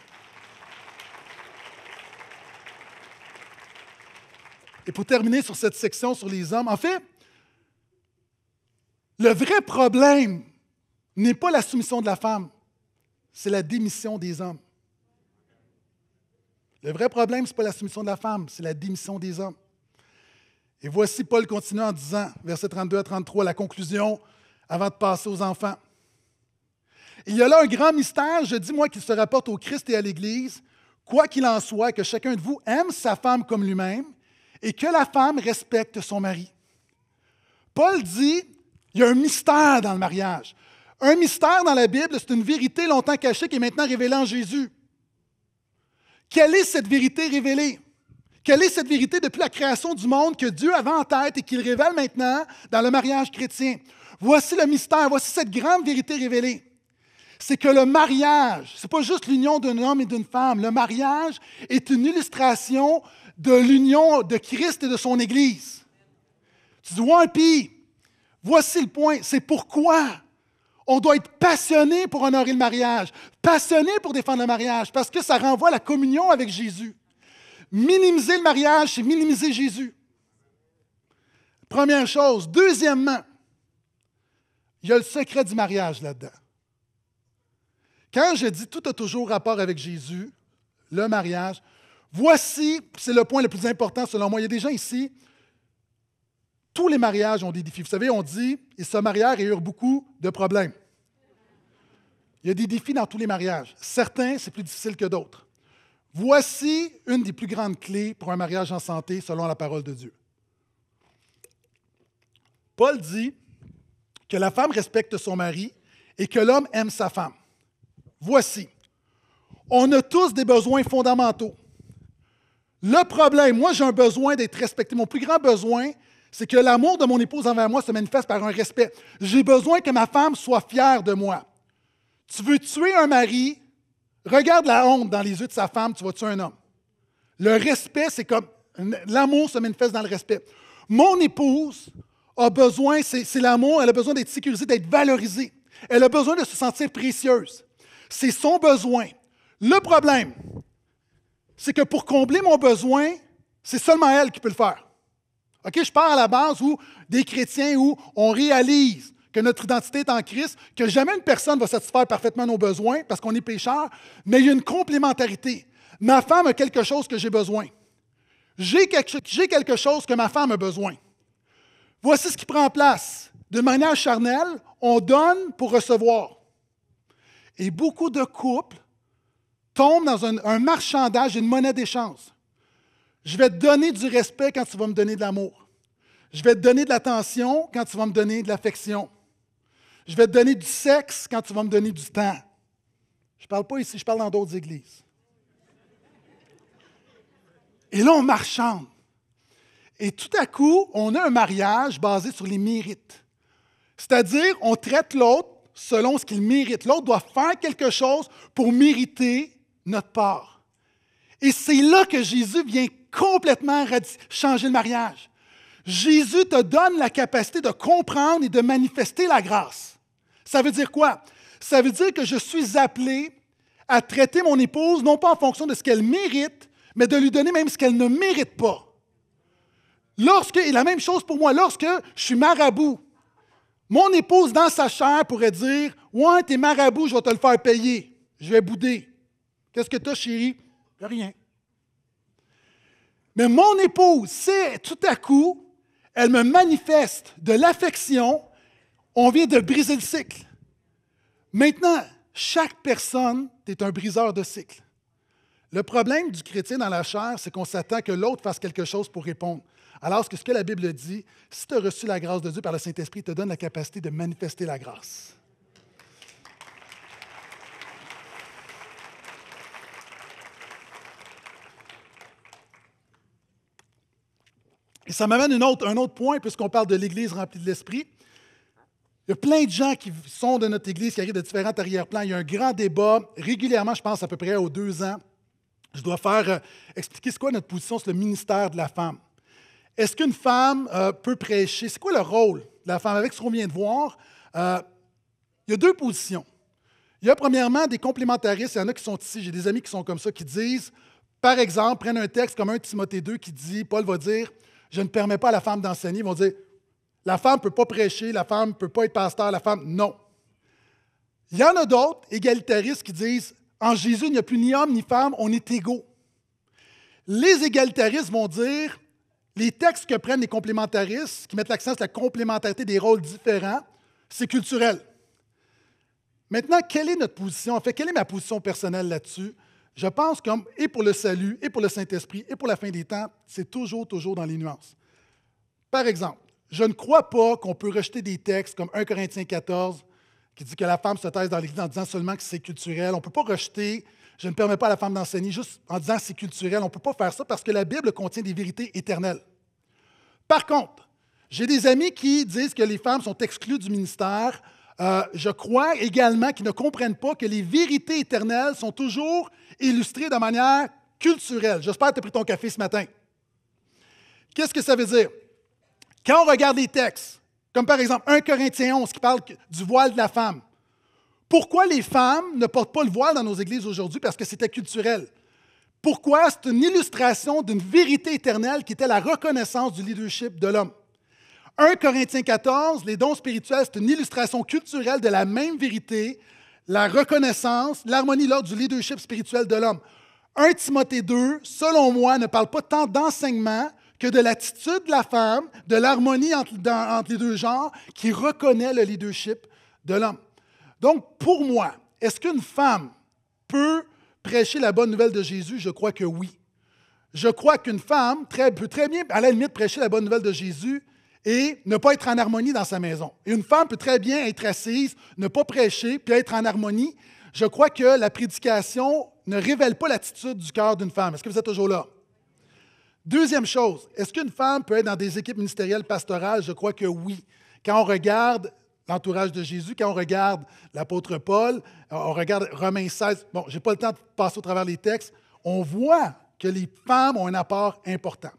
Et pour terminer sur cette section sur les hommes, en fait, le vrai problème n'est pas la soumission de la femme, c'est la démission des hommes. Le vrai problème, ce n'est pas la soumission de la femme, c'est la démission des hommes. Et voici Paul continue en disant, versets 32 à 33, la conclusion avant de passer aux enfants. Il y a là un grand mystère, je dis moi, qui se rapporte au Christ et à l'Église. Quoi qu'il en soit, que chacun de vous aime sa femme comme lui-même et que la femme respecte son mari. Paul dit, il y a un mystère dans le mariage. Un mystère dans la Bible, c'est une vérité longtemps cachée qui est maintenant révélée en Jésus. Quelle est cette vérité révélée? Quelle est cette vérité depuis la création du monde que Dieu avait en tête et qu'il révèle maintenant dans le mariage chrétien? Voici le mystère, voici cette grande vérité révélée. C'est que le mariage, ce n'est pas juste l'union d'un homme et d'une femme. Le mariage est une illustration de l'union de Christ et de son Église. Tu dis, ouais, puis, voici le point. C'est pourquoi on doit être passionné pour honorer le mariage, passionné pour défendre le mariage, parce que ça renvoie à la communion avec Jésus. Minimiser le mariage, c'est minimiser Jésus. Première chose. Deuxièmement, il y a le secret du mariage là-dedans. Quand je dis tout a toujours rapport avec Jésus, le mariage, voici, c'est le point le plus important selon moi. Il y a des gens ici, tous les mariages ont des défis. Vous savez, on dit, ils se marièrent et eurent beaucoup de problèmes. Il y a des défis dans tous les mariages. Certains, c'est plus difficile que d'autres. Voici une des plus grandes clés pour un mariage en santé selon la parole de Dieu. Paul dit que la femme respecte son mari et que l'homme aime sa femme. Voici, on a tous des besoins fondamentaux. Le problème, moi j'ai un besoin d'être respecté. Mon plus grand besoin, c'est que l'amour de mon épouse envers moi se manifeste par un respect. J'ai besoin que ma femme soit fière de moi. Tu veux tuer un mari, regarde la honte dans les yeux de sa femme, tu vas tuer un homme. Le respect, c'est comme l'amour se manifeste dans le respect. Mon épouse a besoin, c'est l'amour, elle a besoin d'être sécurisée, d'être valorisée. Elle a besoin de se sentir précieuse. C'est son besoin. Le problème, c'est que pour combler mon besoin, c'est seulement elle qui peut le faire je pars à la base où des chrétiens où on réalise que notre identité est en Christ, que jamais une personne va satisfaire parfaitement nos besoins parce qu'on est pécheur, mais il y a une complémentarité. Ma femme a quelque chose que j'ai besoin. J'ai quelque, chose que ma femme a besoin. Voici ce qui prend place. De manière charnelle, on donne pour recevoir. Et beaucoup de couples tombent dans un, un marchandage, une monnaie d'échange. Je vais te donner du respect quand tu vas me donner de l'amour. Je vais te donner de l'attention quand tu vas me donner de l'affection. Je vais te donner du sexe quand tu vas me donner du temps. Je ne parle pas ici, je parle dans d'autres églises. Et là, on marchande. Et tout à coup, on a un mariage basé sur les mérites. C'est-à-dire, on traite l'autre selon ce qu'il mérite. L'autre doit faire quelque chose pour mériter notre part. Et c'est là que Jésus vient complètement changer le mariage. Jésus te donne la capacité de comprendre et de manifester la grâce. Ça veut dire quoi? Ça veut dire que je suis appelé à traiter mon épouse non pas en fonction de ce qu'elle mérite, mais de lui donner même ce qu'elle ne mérite pas. Lorsque, et la même chose pour moi, lorsque je suis marabout, mon épouse dans sa chair pourrait dire Ouais, t'es marabout, je vais te le faire payer. Je vais bouder. Qu'est-ce que t'as, chérie? Rien. Mais mon épouse c'est tout à coup, elle me manifeste de l'affection, on vient de briser le cycle. Maintenant, chaque personne est un briseur de cycle. Le problème du chrétien dans la chair, c'est qu'on s'attend que l'autre fasse quelque chose pour répondre. Alors que ce que la Bible dit, si tu as reçu la grâce de Dieu par le Saint-Esprit, il te donne la capacité de manifester la grâce. Et ça m'amène autre, un autre point, puisqu'on parle de l'Église remplie de l'Esprit. Il y a plein de gens qui sont de notre Église, qui arrivent de différents arrière-plans. Il y a un grand débat. Régulièrement, je pense à peu près aux deux ans, je dois faire euh, expliquer ce qu'est notre position sur le ministère de la femme. Est-ce qu'une femme euh, peut prêcher? C'est quoi le rôle de la femme? Avec ce qu'on vient de voir, euh, il y a deux positions. Il y a premièrement des complémentaristes, il y en a qui sont ici, j'ai des amis qui sont comme ça, qui disent, par exemple, prennent un texte comme un Timothée 2 qui dit, Paul va dire, je ne permets pas à la femme d'enseigner. Ils vont dire, la femme ne peut pas prêcher, la femme ne peut pas être pasteur, la femme, non. Il y en a d'autres, égalitaristes, qui disent, en Jésus, il n'y a plus ni homme ni femme, on est égaux. Les égalitaristes vont dire, les textes que prennent les complémentaristes, qui mettent l'accent sur la complémentarité des rôles différents, c'est culturel. Maintenant, quelle est notre position? En fait, quelle est ma position personnelle là-dessus? Je pense comme, et pour le salut, et pour le Saint-Esprit, et pour la fin des temps, c'est toujours, toujours dans les nuances. Par exemple, je ne crois pas qu'on peut rejeter des textes comme 1 Corinthiens 14, qui dit que la femme se taise dans l'Église en disant seulement que c'est culturel. On ne peut pas rejeter, je ne permets pas à la femme d'enseigner juste en disant c'est culturel. On ne peut pas faire ça parce que la Bible contient des vérités éternelles. Par contre, j'ai des amis qui disent que les femmes sont exclues du ministère euh, je crois également qu'ils ne comprennent pas que les vérités éternelles sont toujours illustrées de manière culturelle. J'espère que tu as pris ton café ce matin. Qu'est-ce que ça veut dire? Quand on regarde les textes, comme par exemple 1 Corinthiens 11 qui parle du voile de la femme, pourquoi les femmes ne portent pas le voile dans nos églises aujourd'hui? Parce que c'était culturel. Pourquoi? C'est une illustration d'une vérité éternelle qui était la reconnaissance du leadership de l'homme. 1 Corinthiens 14, les dons spirituels, c'est une illustration culturelle de la même vérité, la reconnaissance, l'harmonie lors du leadership spirituel de l'homme. 1 Timothée 2, selon moi, ne parle pas tant d'enseignement que de l'attitude de la femme, de l'harmonie entre, les deux genres qui reconnaît le leadership de l'homme. Donc, pour moi, est-ce qu'une femme peut prêcher la bonne nouvelle de Jésus? Je crois que oui. Je crois qu'une femme peut très bien, à la limite, prêcher la bonne nouvelle de Jésus et ne pas être en harmonie dans sa maison. une femme peut très bien être assise, ne pas prêcher, puis être en harmonie. Je crois que la prédication ne révèle pas l'attitude du cœur d'une femme. Est-ce que vous êtes toujours là? Deuxième chose, est-ce qu'une femme peut être dans des équipes ministérielles pastorales? Je crois que oui. Quand on regarde l'entourage de Jésus, quand on regarde l'apôtre Paul, on regarde Romains 16, bon, je n'ai pas le temps de passer au travers les textes, on voit que les femmes ont un apport important.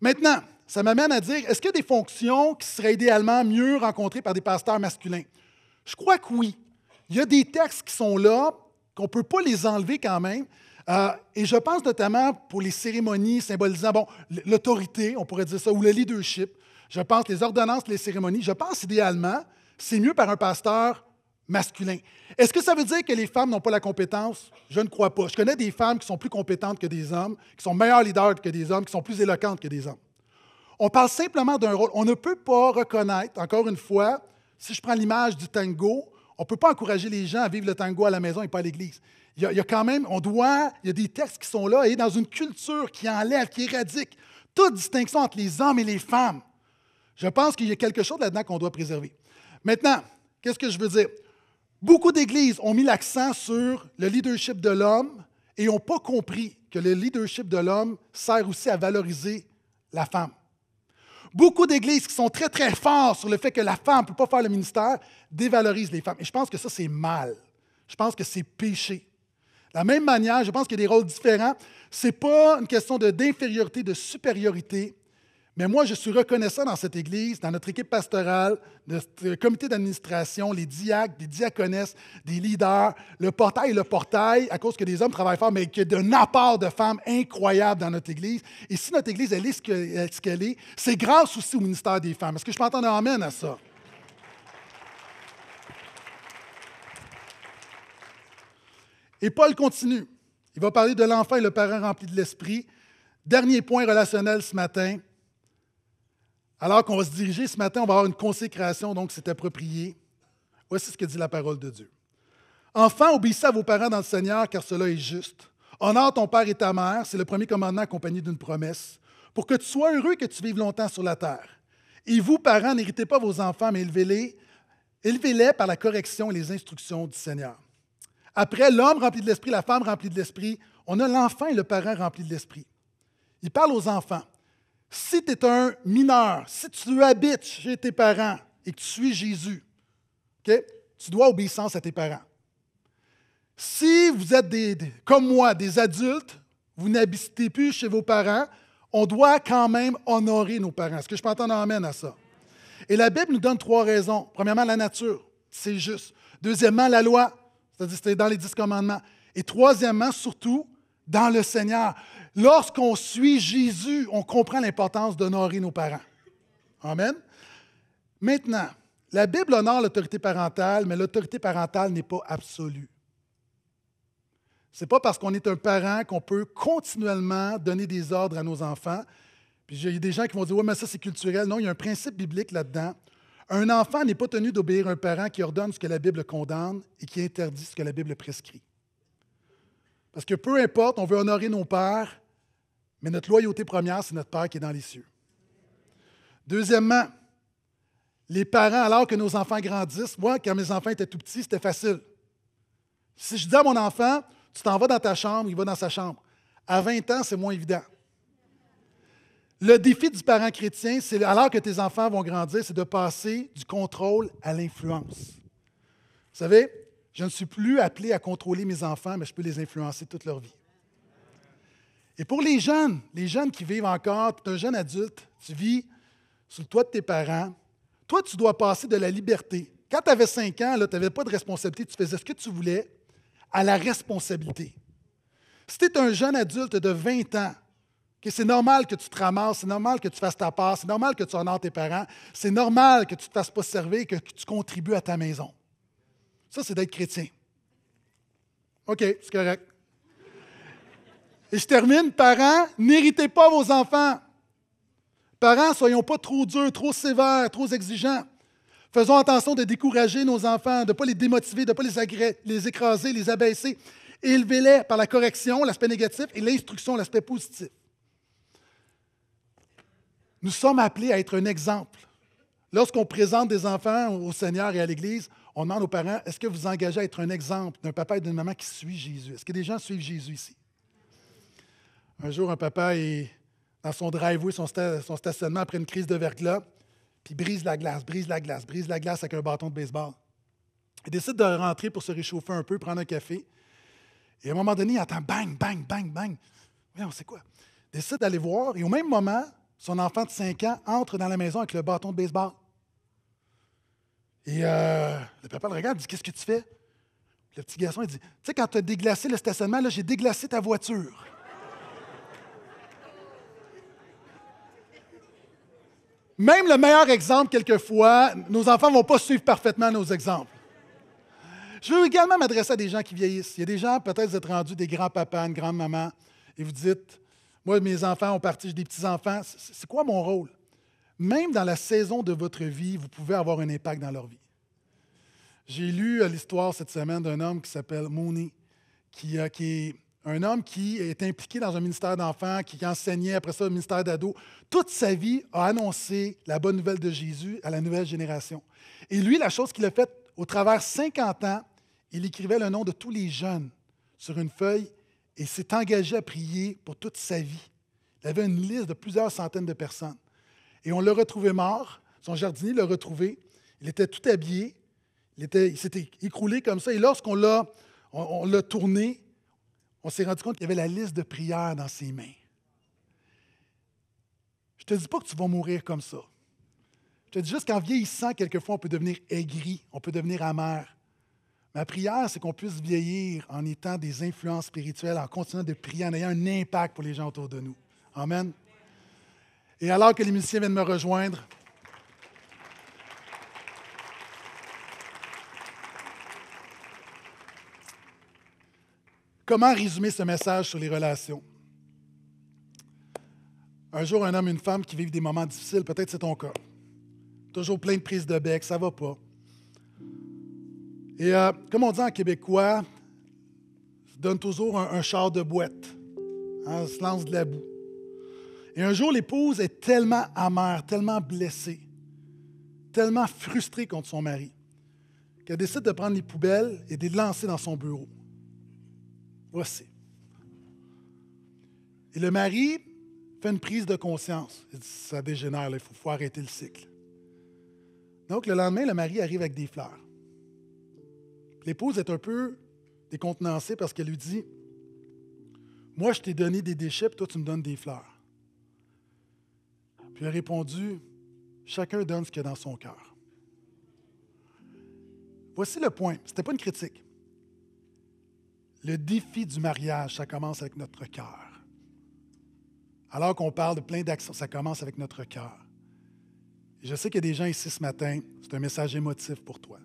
Maintenant, ça m'amène à dire, est-ce qu'il y a des fonctions qui seraient idéalement mieux rencontrées par des pasteurs masculins? Je crois que oui. Il y a des textes qui sont là, qu'on ne peut pas les enlever quand même. Euh, et je pense notamment pour les cérémonies symbolisant bon, l'autorité, on pourrait dire ça, ou le leadership. Je pense les ordonnances, les cérémonies. Je pense idéalement, c'est mieux par un pasteur masculin. Est-ce que ça veut dire que les femmes n'ont pas la compétence? Je ne crois pas. Je connais des femmes qui sont plus compétentes que des hommes, qui sont meilleurs leaders que des hommes, qui sont plus éloquentes que des hommes. On parle simplement d'un rôle. On ne peut pas reconnaître, encore une fois, si je prends l'image du tango, on ne peut pas encourager les gens à vivre le tango à la maison et pas à l'église. Il y, a, quand même, on doit, il y a des textes qui sont là et dans une culture qui enlève, qui éradique toute distinction entre les hommes et les femmes. Je pense qu'il y a quelque chose là-dedans qu'on doit préserver. Maintenant, qu'est-ce que je veux dire? Beaucoup d'églises ont mis l'accent sur le leadership de l'homme et n'ont pas compris que le leadership de l'homme sert aussi à valoriser la femme. Beaucoup d'églises qui sont très, très fortes sur le fait que la femme ne peut pas faire le ministère dévalorisent les femmes. Et je pense que ça, c'est mal. Je pense que c'est péché. De la même manière, je pense qu'il y a des rôles différents. Ce n'est pas une question d'infériorité, de, de supériorité. Mais moi, je suis reconnaissant dans cette Église, dans notre équipe pastorale, notre euh, comité d'administration, les diacres, les diaconesses, des leaders, le portail le portail, à cause que des hommes travaillent fort, mais qu'il y a un apport de femmes incroyable dans notre Église. Et si notre Église, elle est ce qu'elle est, c'est grâce aussi au ministère des femmes. Est-ce que je peux entendre un amène à ça? Et Paul continue. Il va parler de l'enfant et le parent rempli de l'esprit. Dernier point relationnel ce matin, alors qu'on va se diriger ce matin, on va avoir une consécration, donc c'est approprié. Voici ce que dit la parole de Dieu. Enfants, obéissez à vos parents dans le Seigneur, car cela est juste. Honore ton père et ta mère, c'est le premier commandement accompagné d'une promesse, pour que tu sois heureux que tu vives longtemps sur la terre. Et vous, parents, n'héritez pas vos enfants, mais élevez-les, les par la correction et les instructions du Seigneur. Après l'homme rempli de l'esprit, la femme remplie de l'esprit, on a l'enfant et le parent rempli de l'esprit. Il parle aux enfants. Si tu es un mineur, si tu habites chez tes parents et que tu suis Jésus, tu dois obéissance à tes parents. Si vous êtes des, comme moi, des adultes, vous n'habitez plus chez vos parents, on doit quand même honorer nos parents. Est-ce que je peux entendre amène à ça? Et la Bible nous donne trois raisons. Premièrement, la nature, c'est juste. Deuxièmement, la loi, c'est-à-dire c'est dans les dix commandements. Et troisièmement, surtout, dans le Seigneur. Lorsqu'on suit Jésus, on comprend l'importance d'honorer nos parents. Amen. Maintenant, la Bible honore l'autorité parentale, mais l'autorité parentale n'est pas absolue. Ce n'est pas parce qu'on est un parent qu'on peut continuellement donner des ordres à nos enfants. Puis il y a des gens qui vont dire Oui, mais ça, c'est culturel. Non, il y a un principe biblique là-dedans. Un enfant n'est pas tenu d'obéir à un parent qui ordonne ce que la Bible condamne et qui interdit ce que la Bible prescrit. Parce que peu importe, on veut honorer nos pères, mais notre loyauté première, c'est notre Père qui est dans les cieux. Deuxièmement, les parents, alors que nos enfants grandissent, moi, quand mes enfants étaient tout petits, c'était facile. Si je dis à mon enfant, tu t'en vas dans ta chambre, il va dans sa chambre. À 20 ans, c'est moins évident. Le défi du parent chrétien, c'est alors que tes enfants vont grandir, c'est de passer du contrôle à l'influence. Vous savez, je ne suis plus appelé à contrôler mes enfants, mais je peux les influencer toute leur vie. Et pour les jeunes, les jeunes qui vivent encore, tu es un jeune adulte, tu vis sous le toit de tes parents, toi, tu dois passer de la liberté. Quand tu avais 5 ans, tu n'avais pas de responsabilité, tu faisais ce que tu voulais, à la responsabilité. Si tu es un jeune adulte de 20 ans, c'est normal que tu te ramasses, c'est normal que tu fasses ta part, c'est normal que tu honores tes parents, c'est normal que tu ne te fasses pas servir, que tu contribues à ta maison. Ça, c'est d'être chrétien. OK, c'est correct. Et je termine, parents, n'héritez pas vos enfants. Parents, soyons pas trop durs, trop sévères, trop exigeants. Faisons attention de décourager nos enfants, de ne pas les démotiver, de ne pas les, les écraser, les abaisser. Élevez-les par la correction, l'aspect négatif, et l'instruction, l'aspect positif. Nous sommes appelés à être un exemple. Lorsqu'on présente des enfants au Seigneur et à l'Église, on demande aux parents, est-ce que vous engagez à être un exemple d'un papa et d'une maman qui suit Jésus? Est-ce que des gens suivent Jésus ici? Un jour, un papa est dans son driveway, son, son stationnement après une crise de verglas, puis brise la glace, brise la glace, brise la glace avec un bâton de baseball. Il décide de rentrer pour se réchauffer un peu, prendre un café. Et à un moment donné, il entend bang, bang, bang, bang. on sait quoi? Il décide d'aller voir. Et au même moment, son enfant de 5 ans entre dans la maison avec le bâton de baseball. Et euh, le papa le regarde, il dit Qu'est-ce que tu fais? Le petit garçon, il dit Tu sais, quand tu as déglacé le stationnement, j'ai déglacé ta voiture. Même le meilleur exemple, quelquefois, nos enfants ne vont pas suivre parfaitement nos exemples. Je veux également m'adresser à des gens qui vieillissent. Il y a des gens, peut-être, vous êtes rendus des grands-papas, une grande-maman, et vous dites Moi, mes enfants ont parti, j'ai des petits-enfants, c'est quoi mon rôle Même dans la saison de votre vie, vous pouvez avoir un impact dans leur vie. J'ai lu euh, l'histoire cette semaine d'un homme qui s'appelle Mooney, qui, qui est un homme qui est impliqué dans un ministère d'enfants, qui enseignait après ça au ministère d'ados, toute sa vie a annoncé la bonne nouvelle de Jésus à la nouvelle génération. Et lui, la chose qu'il a faite au travers 50 ans, il écrivait le nom de tous les jeunes sur une feuille et s'est engagé à prier pour toute sa vie. Il avait une liste de plusieurs centaines de personnes. Et on l'a retrouvé mort. Son jardinier l'a retrouvé. Il était tout habillé. Il, était, il s'était écroulé comme ça. Et lorsqu'on l'a, l'a tourné, on s'est rendu compte qu'il y avait la liste de prières dans ses mains. Je ne te dis pas que tu vas mourir comme ça. Je te dis juste qu'en vieillissant, quelquefois, on peut devenir aigri, on peut devenir amer. Ma prière, c'est qu'on puisse vieillir en étant des influences spirituelles, en continuant de prier, en ayant un impact pour les gens autour de nous. Amen. Et alors que les musiciens viennent me rejoindre, Comment résumer ce message sur les relations? Un jour, un homme et une femme qui vivent des moments difficiles, peut-être c'est ton cas. Toujours plein de prises de bec, ça va pas. Et euh, comme on dit en québécois, ça donne toujours un, char de boîte. Hein, se lance de la boue. Et un jour, l'épouse est tellement amère, tellement blessée, tellement frustrée contre son mari, qu'elle décide de prendre les poubelles et de les lancer dans son bureau. Voici. Et le mari fait une prise de conscience. Il dit, ça dégénère, il faut, arrêter le cycle. Donc, le lendemain, le mari arrive avec des fleurs. L'épouse est un peu décontenancée parce qu'elle lui dit Moi, je t'ai donné des déchets, puis toi, tu me donnes des fleurs. Puis elle a répondu Chacun donne ce qu'il a dans son cœur. Voici le point. Ce n'était pas une critique. Le défi du mariage, ça commence avec notre cœur. Alors qu'on parle de plein d'actions, ça commence avec notre cœur. Je sais qu'il y a des gens ici ce matin, c'est un message émotif pour toi.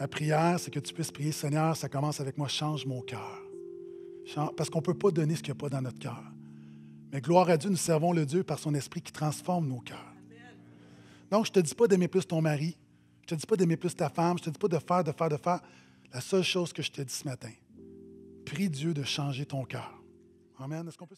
Ma prière, c'est que tu puisses prier, Seigneur, ça commence avec moi, change mon cœur. Parce qu'on ne peut pas donner ce qu'il n'y a pas dans notre cœur. Mais gloire à Dieu, nous servons le Dieu par son esprit qui transforme nos cœurs. Donc, je ne te dis pas d'aimer plus ton mari, je ne te dis pas d'aimer plus ta femme, je ne te dis pas de faire, de faire, de faire. La seule chose que je t'ai dit ce matin, prie Dieu de changer ton cœur. Amen. Est-ce qu'on